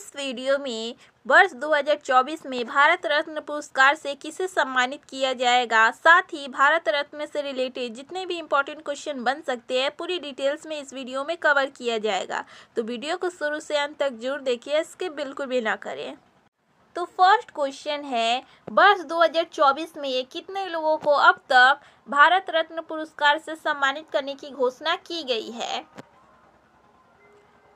इस वीडियो में वर्ष 2024 में भारत रत्न पुरस्कार से किसे सम्मानित किया जाएगा साथ ही भारत रत्न से रिलेटेड जितने भी इम्पोर्टेंट क्वेश्चन बन सकते हैं पूरी डिटेल्स में इस वीडियो में कवर किया जाएगा तो वीडियो को शुरू से अंत तक जरूर देखिए इसके बिल्कुल भी ना करें तो फर्स्ट क्वेश्चन है वर्ष 2024 में कितने लोगों को अब तक भारत रत्न पुरस्कार से सम्मानित करने की घोषणा की गई है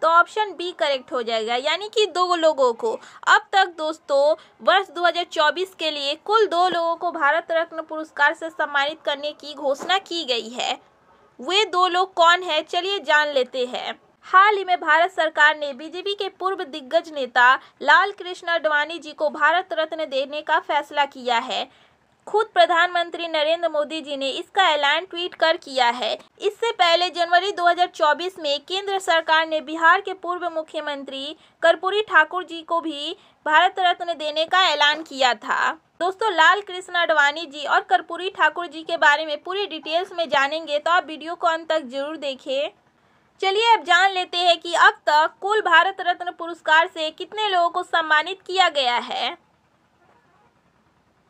तो ऑप्शन बी करेक्ट हो जाएगा यानी कि दो लोगों को अब तक दोस्तों वर्ष 2024 के लिए कुल दो लोगों को भारत रत्न पुरस्कार से सम्मानित करने की घोषणा की गई है वे दो लोग कौन है चलिए जान लेते हैं हाल ही में भारत सरकार ने बीजेपी के पूर्व दिग्गज नेता लाल कृष्ण अडवाणी जी को भारत रत्न देने का फैसला किया है खुद प्रधानमंत्री नरेंद्र मोदी जी ने इसका ऐलान ट्वीट कर किया है इससे पहले जनवरी 2024 में केंद्र सरकार ने बिहार के पूर्व मुख्यमंत्री कर्पूरी ठाकुर जी को भी भारत रत्न देने का ऐलान किया था दोस्तों लाल कृष्ण अडवाणी जी और कर्पूरी ठाकुर जी के बारे में पूरी डिटेल्स में जानेंगे तो आप वीडियो को अंत तक जरूर देखें चलिए अब जान लेते हैं कि अब तक कुल भारत रत्न पुरस्कार से कितने लोगों को सम्मानित किया गया है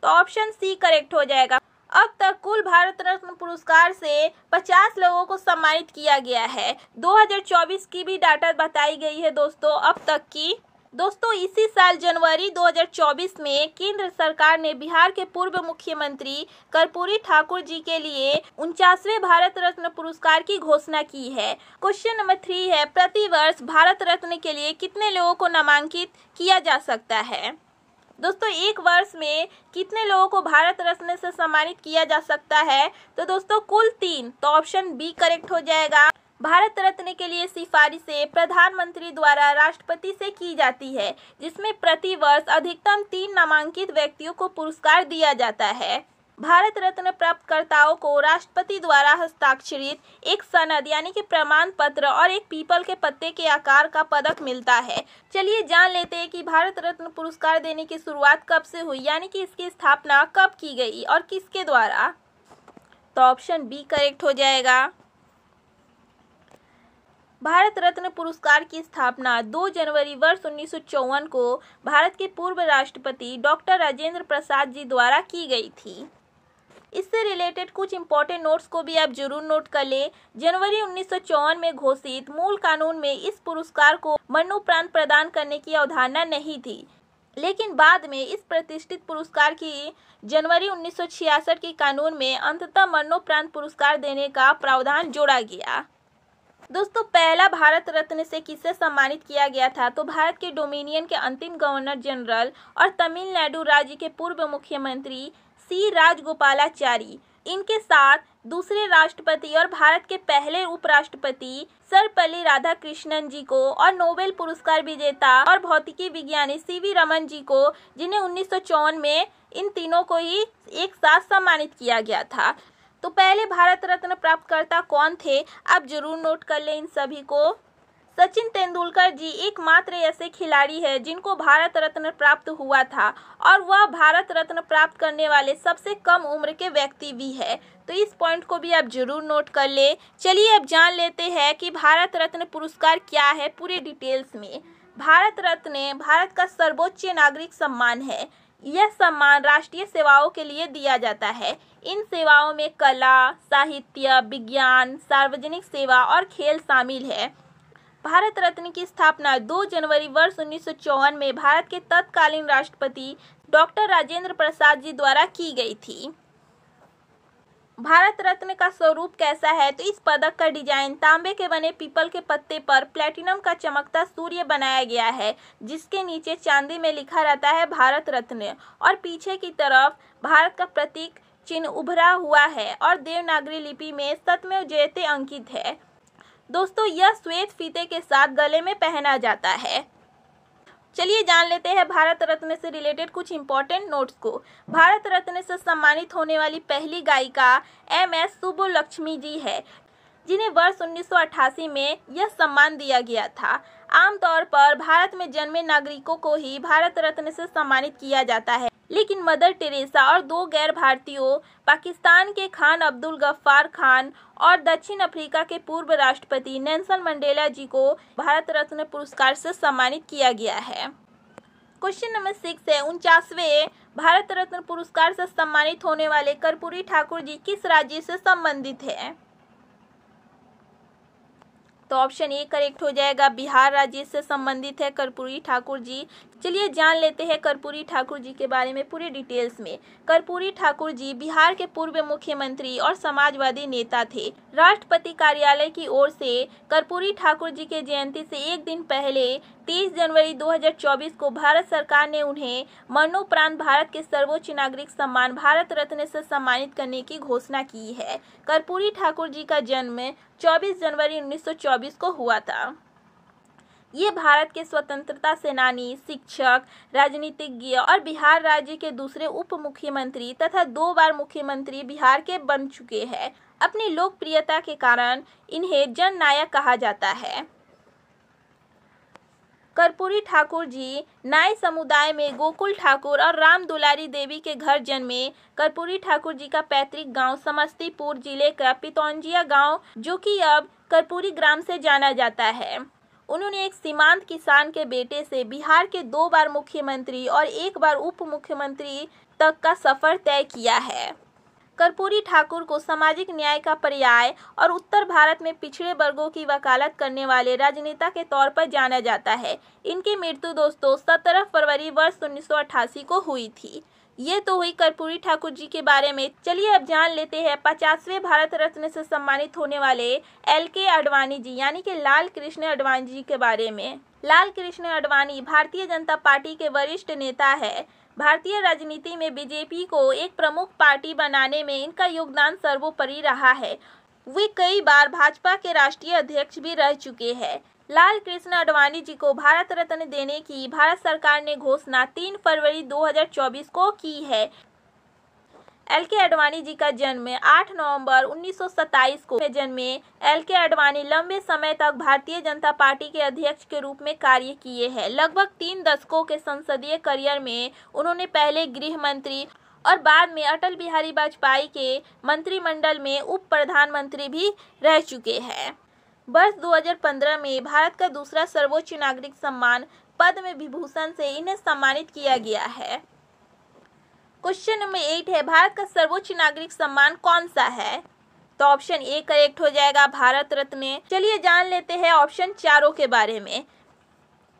तो ऑप्शन सी करेक्ट हो जाएगा अब तक कुल भारत रत्न पुरस्कार से 50 लोगों को सम्मानित किया गया है 2024 की भी डाटा बताई गई है दोस्तों अब तक की दोस्तों इसी साल जनवरी 2024 में केंद्र सरकार ने बिहार के पूर्व मुख्यमंत्री कर्पूरी ठाकुर जी के लिए उनचासवे भारत रत्न पुरस्कार की घोषणा की है क्वेश्चन नंबर थ्री है प्रति वर्ष भारत रत्न के लिए कितने लोगों को नामांकित किया जा सकता है दोस्तों एक वर्ष में कितने लोगों को भारत रत्न से सम्मानित किया जा सकता है तो दोस्तों कुल तीन तो ऑप्शन बी करेक्ट हो जाएगा भारत रत्न के लिए सिफारिशें प्रधानमंत्री द्वारा राष्ट्रपति से की जाती है जिसमें प्रति वर्ष अधिकतम तीन नामांकित व्यक्तियों को पुरस्कार दिया जाता है भारत रत्न प्राप्तकर्ताओं को राष्ट्रपति द्वारा हस्ताक्षरित एक सनद यानी कि प्रमाण पत्र और एक पीपल के पत्ते के आकार का पदक मिलता है चलिए जान लेते हैं कि भारत रत्न पुरस्कार देने की शुरुआत कब से हुई यानी कि इसकी स्थापना कब की गई और किसके द्वारा तो ऑप्शन बी करेक्ट हो जाएगा भारत रत्न पुरस्कार की स्थापना 2 जनवरी वर्ष उन्नीस को भारत के पूर्व राष्ट्रपति डॉक्टर राजेंद्र प्रसाद जी द्वारा की गई थी इससे रिलेटेड कुछ इंपॉर्टेंट नोट्स को भी आप जरूर नोट कर ले जनवरी उन्नीस में घोषित मूल कानून में इस पुरस्कार को मरणोपरांत प्रदान करने की अवधारणा नहीं थी लेकिन बाद में इस प्रतिष्ठित पुरस्कार की जनवरी 1966 के कानून में अंततः मरणोपरांत पुरस्कार देने का प्रावधान जोड़ा गया दोस्तों पहला भारत रत्न से किसे सम्मानित किया गया था तो भारत के डोमिनियन के अंतिम गवर्नर जनरल और तमिलनाडु राज्य के पूर्व मुख्यमंत्री सी राजगोपालाचारी इनके साथ दूसरे राष्ट्रपति और भारत के पहले उपराष्ट्रपति सर्वपल्ली राधाकृष्णन जी को और नोबेल पुरस्कार विजेता और भौतिकी विज्ञानी सी वी रमन जी को जिन्हें उन्नीस में इन तीनों को ही एक साथ सम्मानित किया गया था तो पहले भारत रत्न प्राप्तकर्ता कौन थे आप जरूर नोट कर लें इन सभी को सचिन तेंदुलकर जी एकमात्र ऐसे खिलाड़ी है जिनको भारत रत्न प्राप्त हुआ था और वह भारत रत्न प्राप्त करने वाले सबसे कम उम्र के व्यक्ति भी है तो इस पॉइंट को भी आप जरूर नोट कर ले चलिए अब जान लेते हैं कि भारत रत्न पुरस्कार क्या है पूरे डिटेल्स में भारत रत्न भारत का सर्वोच्च नागरिक सम्मान है यह सम्मान राष्ट्रीय सेवाओं के लिए दिया जाता है इन सेवाओं में कला साहित्य विज्ञान सार्वजनिक सेवा और खेल शामिल है भारत रत्न की स्थापना 2 जनवरी वर्ष उन्नीस में भारत के तत्कालीन राष्ट्रपति डॉक्टर राजेंद्र प्रसाद जी द्वारा की गई थी भारत रत्न का स्वरूप कैसा है तो इस पदक का डिजाइन तांबे के बने पीपल के पत्ते पर प्लेटिनम का चमकता सूर्य बनाया गया है जिसके नीचे चांदी में लिखा रहता है भारत रत्न और पीछे की तरफ भारत का प्रतीक चिन्ह उभरा हुआ है और देवनागरी लिपि में सतमेव जयते अंकित है दोस्तों यह श्वेत फीते के साथ गले में पहना जाता है चलिए जान लेते हैं भारत रत्न से रिलेटेड कुछ इंपॉर्टेंट नोट्स को भारत रत्न से सम्मानित होने वाली पहली गायिका एम एस सुब्बुलक्ष्मी जी है जिन्हें वर्ष 1988 में यह सम्मान दिया गया था आमतौर पर भारत में जन्मे नागरिकों को ही भारत रत्न से सम्मानित किया जाता है लेकिन मदर टेरेसा और दो गैर भारतीयों पाकिस्तान के खान अब्दुल गफ्फार खान और दक्षिण अफ्रीका के पूर्व राष्ट्रपति नेल्सन मंडेला जी को भारत रत्न पुरस्कार से सम्मानित किया गया है क्वेश्चन नंबर सिक्स है उनचासवें भारत रत्न पुरस्कार से सम्मानित होने वाले कर्पूरी ठाकुर जी किस राज्य से संबंधित है तो ऑप्शन ए करेक्ट हो जाएगा बिहार राज्य से संबंधित है कर्पूरी ठाकुर जी चलिए जान लेते हैं कर्पूरी ठाकुर जी के बारे में पूरे डिटेल्स में कर्पूरी ठाकुर जी बिहार के पूर्व मुख्यमंत्री और समाजवादी नेता थे राष्ट्रपति कार्यालय की ओर से कर्पूरी ठाकुर जी के जयंती से एक दिन पहले 30 जनवरी 2024 को भारत सरकार ने उन्हें मरणोपरांत भारत के सर्वोच्च नागरिक सम्मान भारत रत्न से सम्मानित करने की घोषणा की है कर्पूरी ठाकुर जी का जन्म 24 जनवरी 1924 को हुआ था ये भारत के स्वतंत्रता सेनानी शिक्षक राजनीतिज्ञ और बिहार राज्य के दूसरे उप मुख्यमंत्री तथा दो बार मुख्यमंत्री बिहार के बन चुके हैं अपनी लोकप्रियता के कारण इन्हें जन नायक कहा जाता है कर्पूरी ठाकुर जी नाय समुदाय में गोकुल ठाकुर और राम दुलारी देवी के घर जन्मे कर्पूरी ठाकुर जी का पैतृक गांव समस्तीपुर जिले का पितौंजिया गांव जो कि अब कर्पूरी ग्राम से जाना जाता है उन्होंने एक सीमांत किसान के बेटे से बिहार के दो बार मुख्यमंत्री और एक बार उप मुख्यमंत्री तक का सफर तय किया है कर्पूरी ठाकुर को सामाजिक न्याय का पर्याय और उत्तर भारत में पिछड़े वर्गों की वकालत करने वाले राजनेता के तौर पर जाना जाता है इनकी मृत्यु दोस्तों 17 फरवरी वर्ष उन्नीस को हुई थी ये तो हुई कर्पूरी ठाकुर जी के बारे में चलिए अब जान लेते हैं पचासवें भारत रत्न से सम्मानित होने वाले एल के अडवाणी जी यानी कि लाल कृष्ण अडवाणी जी के बारे में लाल कृष्ण अडवाणी भारतीय जनता पार्टी के वरिष्ठ नेता है भारतीय राजनीति में बीजेपी को एक प्रमुख पार्टी बनाने में इनका योगदान सर्वोपरि रहा है वे कई बार भाजपा के राष्ट्रीय अध्यक्ष भी रह चुके हैं लाल कृष्ण अडवाणी जी को भारत रत्न देने की भारत सरकार ने घोषणा तीन फरवरी 2024 को की है एल के अडवाणी जी का जन्म 8 नवंबर 1927 को जन्मे एल के अडवाणी लंबे समय तक भारतीय जनता पार्टी के अध्यक्ष के रूप में कार्य किए हैं लगभग तीन दशकों के संसदीय करियर में उन्होंने पहले गृह मंत्री और बाद में अटल बिहारी वाजपेयी के मंत्रिमंडल में उप प्रधानमंत्री भी रह चुके हैं वर्ष 2015 में भारत का दूसरा सर्वोच्च नागरिक सम्मान पद्म विभूषण से इन्हें सम्मानित किया गया है क्वेश्चन नंबर एट है भारत का सर्वोच्च नागरिक सम्मान कौन सा है तो ऑप्शन ए करेक्ट हो जाएगा भारत रत्न चलिए जान लेते हैं ऑप्शन चारों के बारे में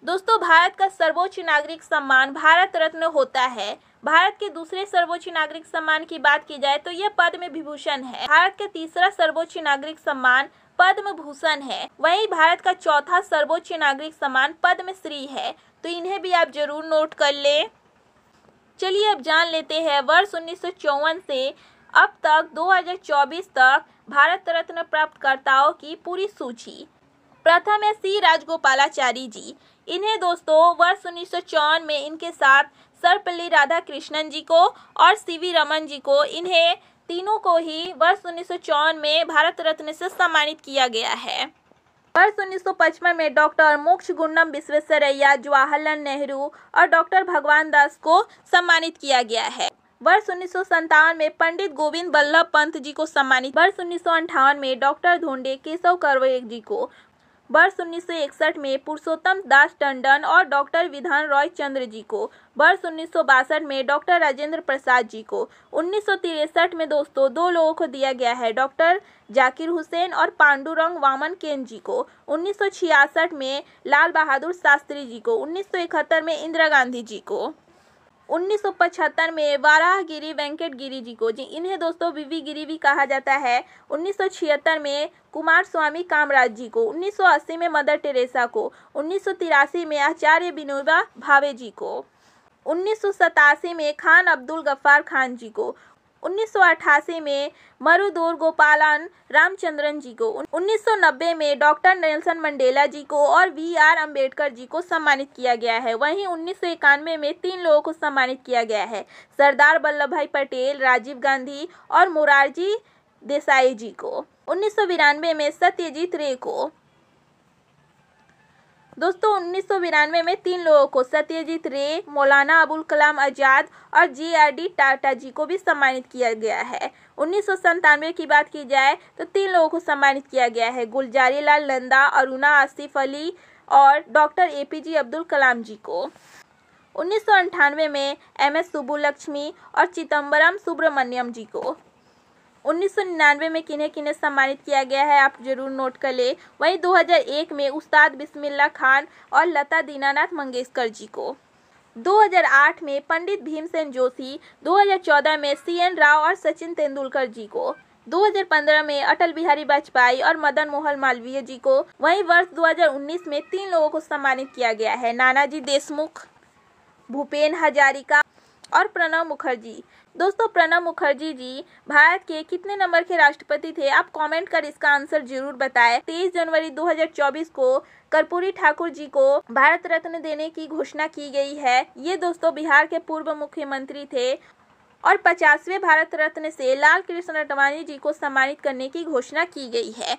दोस्तों भारत का सर्वोच्च नागरिक सम्मान भारत रत्न होता है भारत के दूसरे सर्वोच्च नागरिक सम्मान की बात की जाए तो यह पद्म विभूषण है भारत का तीसरा सर्वोच्च नागरिक सम्मान पद्म भूषण है वही भारत का चौथा सर्वोच्च नागरिक सम्मान श्री है तो इन्हें भी आप जरूर नोट कर ले चलिए अब जान लेते हैं वर्ष उन्नीस से अब तक 2024 तक भारत रत्न प्राप्तकर्ताओं की पूरी सूची प्रथम है सी राजगोपालाचारी जी इन्हें दोस्तों वर्ष उन्नीस में इनके साथ सर्वपल्ली राधा कृष्णन जी को और सीवी रमन जी को इन्हें तीनों को ही वर्ष उन्नीस में भारत रत्न से सम्मानित किया गया है वर्ष उन्नीस में डॉक्टर मोक्ष गुंडम विश्वेश्वरैया जवाहरलाल नेहरू और डॉक्टर भगवान दास को सम्मानित किया गया है वर्ष उन्नीस में पंडित गोविंद बल्लभ पंत जी को सम्मानित वर्ष उन्नीस में डॉक्टर धोंडे केशव करवे जी को वर्ष इकसठ में पुरुषोत्तम दास टंडन और डॉक्टर विधान रॉय चंद्र जी को वर्ष उन्नीस में डॉक्टर राजेंद्र प्रसाद जी को उन्नीस में दोस्तों दो लोगों को दिया गया है डॉक्टर जाकिर हुसैन और पांडुरंग वामन केन जी को छियासठ में लाल बहादुर शास्त्री जी को इकहत्तर में इंदिरा गांधी जी को 1975 में गिरी वेंकट गिरी जी को जी इन्हें दोस्तों वीवी गिरी भी कहा जाता है छिहत्तर में कुमार स्वामी कामराज जी को 1980 में मदर टेरेसा को तिरासी में आचार्य विनोबा भावे जी को उन्नीस में खान अब्दुल गफ्फार खान जी को 1988 में मरुदूर गोपालन रामचंद्रन जी को 1990 में डॉक्टर नेल्सन मंडेला जी को और वी आर अम्बेडकर जी को सम्मानित किया गया है वहीं उन्नीस में तीन लोगों को सम्मानित किया गया है सरदार वल्लभ भाई पटेल राजीव गांधी और मुरारजी देसाई जी को उन्नीस में सत्यजीत रे को दोस्तों उन्नीस में तीन लोगों को सत्यजीत रे मौलाना अबुल कलाम आजाद और जीआरडी टाटा जी को भी सम्मानित किया गया है उन्नीस की बात की जाए तो तीन लोगों को सम्मानित किया गया है गुलजारी लाल नंदा अरुणा आसिफ अली और doctor A P J Abdul Kalam ji को उन्नीस में एम एस सुबुलक्ष्मी और चिदम्बरम सुब्रमण्यम जी को 1999 में किन्हें किन्हें सम्मानित किया गया है आप जरूर नोट कर ले वहीं 2001 में उस्ताद बिस्मिल्ला खान और लता दीनानाथ मंगेशकर जी को 2008 में पंडित भीमसेन जोशी 2014 में सीएन राव और सचिन तेंदुलकर जी को 2015 में अटल बिहारी वाजपेयी और मदन मोहन मालवीय जी को वहीं वर्ष 2019 में तीन लोगों को सम्मानित किया गया है नानाजी देशमुख भूपेन हजारिका और प्रणब मुखर्जी दोस्तों प्रणब मुखर्जी जी भारत के कितने नंबर के राष्ट्रपति थे आप कमेंट कर इसका आंसर जरूर बताएं 23 जनवरी 2024 को कर्पूरी ठाकुर जी को भारत रत्न देने की घोषणा की गई है ये दोस्तों बिहार के पूर्व मुख्यमंत्री थे और पचासवें भारत रत्न से लाल कृष्ण अडवाणी जी को सम्मानित करने की घोषणा की गई है